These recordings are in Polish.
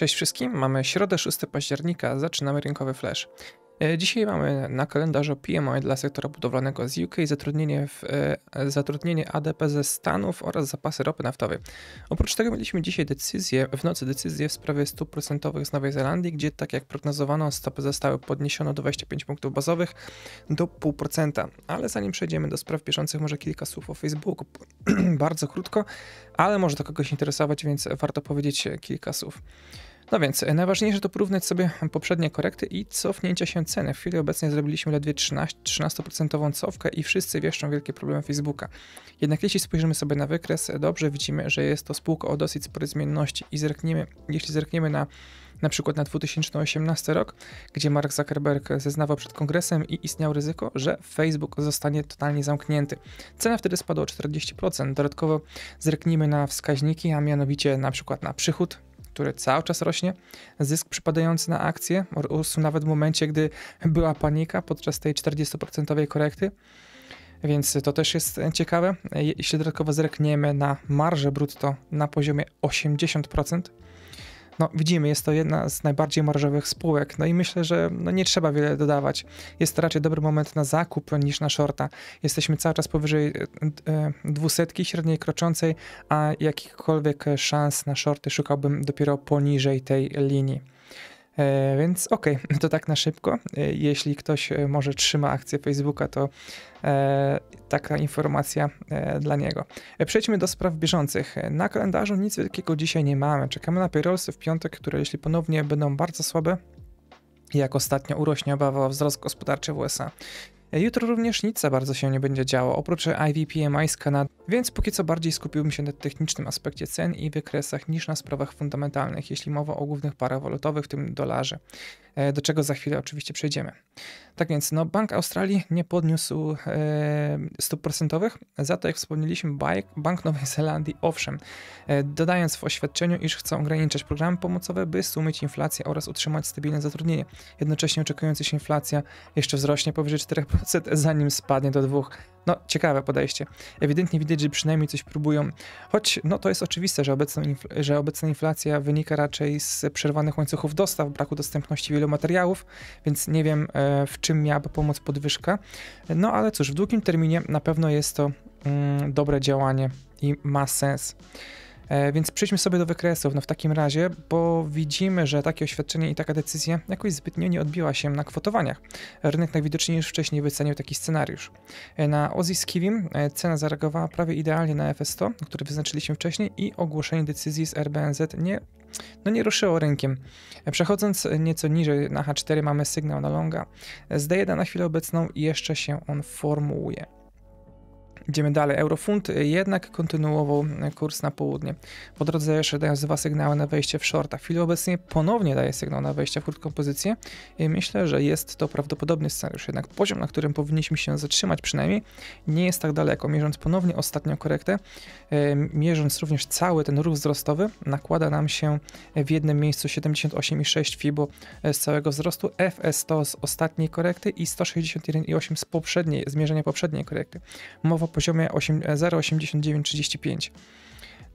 Cześć wszystkim, mamy środę 6 października, zaczynamy rynkowy flash. E, dzisiaj mamy na kalendarzu PMI dla sektora budowlanego z UK, zatrudnienie, w, e, zatrudnienie ADP ze Stanów oraz zapasy ropy naftowej. Oprócz tego mieliśmy dzisiaj decyzję, w nocy decyzję w sprawie stóp procentowych z Nowej Zelandii, gdzie tak jak prognozowano stopy zostały podniesione do 25 punktów bazowych do 0,5%. Ale zanim przejdziemy do spraw bieżących, może kilka słów o Facebooku. Bardzo krótko, ale może to kogoś interesować, więc warto powiedzieć kilka słów. No więc e, najważniejsze to porównać sobie poprzednie korekty i cofnięcia się ceny. W chwili obecnej zrobiliśmy ledwie 13, 13% cofkę i wszyscy wieszczą wielkie problemy Facebooka. Jednak jeśli spojrzymy sobie na wykres, e, dobrze widzimy, że jest to spółka o dosyć sporej zmienności i zerkniemy, jeśli zerkniemy na na przykład na 2018 rok, gdzie Mark Zuckerberg zeznawał przed kongresem i istniał ryzyko, że Facebook zostanie totalnie zamknięty. Cena wtedy spadła o 40%. Dodatkowo zerknijmy na wskaźniki, a mianowicie na przykład na przychód które cały czas rośnie, zysk przypadający na akcje rósł nawet w momencie, gdy była panika podczas tej 40% korekty. Więc to też jest ciekawe. Jeśli dodatkowo zerkniemy na marżę brutto na poziomie 80%, no, widzimy, jest to jedna z najbardziej marżowych spółek. No i myślę, że no, nie trzeba wiele dodawać. Jest to raczej dobry moment na zakup niż na shorta. Jesteśmy cały czas powyżej e, e, dwusetki średniej kroczącej, a jakichkolwiek szans na shorty szukałbym dopiero poniżej tej linii. E, więc okej, okay, to tak na szybko. E, jeśli ktoś e, może trzyma akcję Facebooka, to taka informacja dla niego. Przejdźmy do spraw bieżących. Na kalendarzu nic wielkiego dzisiaj nie mamy. Czekamy na pyrolsy w piątek, które jeśli ponownie będą bardzo słabe, jak ostatnio urośnie obawa o wzrost gospodarczy w USA. Jutro również nic za bardzo się nie będzie działo, oprócz IVPMI z Kanady, więc póki co bardziej skupiłbym się na technicznym aspekcie cen i wykresach niż na sprawach fundamentalnych, jeśli mowa o głównych parach walutowych, w tym dolarze. E, do czego za chwilę oczywiście przejdziemy. Tak więc no, Bank Australii nie podniósł e, stóp procentowych, za to jak wspomnieliśmy Bank Nowej Zelandii owszem, e, dodając w oświadczeniu, iż chce ograniczać programy pomocowe, by stłumić inflację oraz utrzymać stabilne zatrudnienie. Jednocześnie oczekując, się inflacja jeszcze wzrośnie powyżej 4%, zanim spadnie do 2%. No, ciekawe podejście. Ewidentnie widać, że przynajmniej coś próbują. Choć no, to jest oczywiste, że obecna, że obecna inflacja wynika raczej z przerwanych łańcuchów dostaw, braku dostępności wielu materiałów, więc nie wiem, e, w czym miałaby pomóc podwyżka. No ale cóż, w długim terminie na pewno jest to mm, dobre działanie i ma sens. E, więc przejdźmy sobie do wykresów, no w takim razie, bo widzimy, że takie oświadczenie i taka decyzja jakoś zbytnio nie odbiła się na kwotowaniach. Rynek najwidoczniej już wcześniej wycenił taki scenariusz. E, na Ozzy Kiwim e, cena zareagowała prawie idealnie na FS100, który wyznaczyliśmy wcześniej i ogłoszenie decyzji z RBNZ nie no nie ruszyło rynkiem. Przechodząc nieco niżej na H4 mamy sygnał na longa. Zdaje na chwilę obecną jeszcze się on formułuje. Idziemy dalej. Eurofund jednak kontynuował kurs na południe. Po drodze jeszcze dając dwa sygnały na wejście w shorta. W chwili obecnej ponownie daje sygnał na wejście w krótką pozycję. Myślę, że jest to prawdopodobny scenariusz, jednak poziom, na którym powinniśmy się zatrzymać przynajmniej, nie jest tak daleko. Mierząc ponownie ostatnią korektę, e, mierząc również cały ten ruch wzrostowy, nakłada nam się w jednym miejscu 78,6 FIBO z całego wzrostu, FS100 z ostatniej korekty i 161,8 z poprzedniej, zmierzenia poprzedniej korekty. Mowa o poziomie 0,8935. E,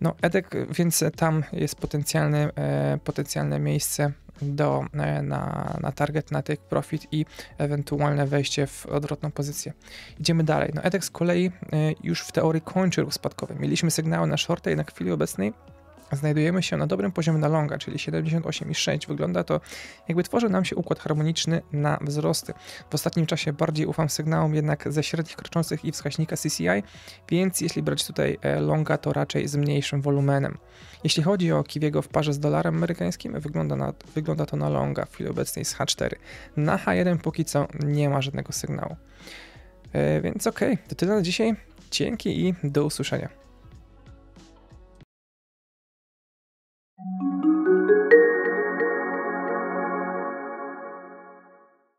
no, EDEK, więc tam jest potencjalne, e, potencjalne miejsce do, e, na, na target, na take profit i ewentualne wejście w odwrotną pozycję. Idziemy dalej. No, EDEK z kolei już w teorii kończy ruch spadkowy. Mieliśmy sygnały na shorty, i na chwili obecnej znajdujemy się na dobrym poziomie na longa, czyli 78,6. Wygląda to jakby tworzył nam się układ harmoniczny na wzrosty. W ostatnim czasie bardziej ufam sygnałom jednak ze średnich kroczących i wskaźnika CCI, więc jeśli brać tutaj e, longa, to raczej z mniejszym wolumenem. Jeśli chodzi o Kiwiego w parze z dolarem amerykańskim, wygląda, na, wygląda to na longa w chwili obecnej z H4. Na H1 póki co nie ma żadnego sygnału. E, więc okej, okay, to tyle na dzisiaj. Dzięki i do usłyszenia.